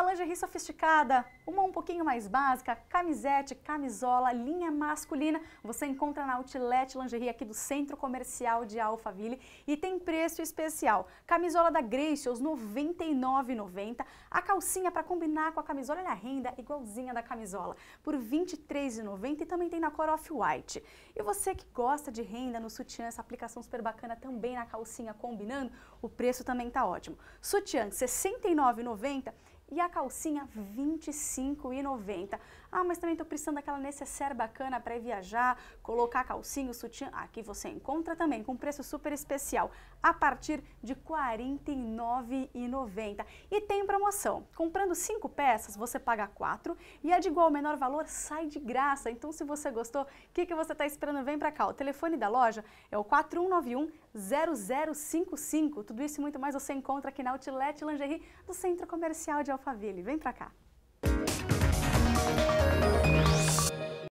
uma lingerie sofisticada, uma um pouquinho mais básica, camisete, camisola, linha masculina, você encontra na Outlet Lingerie aqui do Centro Comercial de Alphaville e tem preço especial. Camisola da os R$ 99,90. A calcinha para combinar com a camisola, olha a renda igualzinha da camisola, por R$ 23,90 e também tem na cor Off-White. E você que gosta de renda no sutiã, essa aplicação super bacana também na calcinha combinando, o preço também tá ótimo. Sutiã R$ 69,90 e a calcinha R$ 25,90. Ah, mas também estou precisando daquela necessaire bacana para ir viajar, colocar a calcinha, o sutiã. Aqui você encontra também com preço super especial, a partir de R$ 49,90. E tem promoção. Comprando 5 peças, você paga 4 e a é de igual menor valor sai de graça. Então, se você gostou, o que, que você está esperando? Vem para cá. O telefone da loja é o 4191 0055. Tudo isso e muito mais você encontra aqui na Outlet Lingerie do Centro Comercial de Alphaville. Vem pra cá!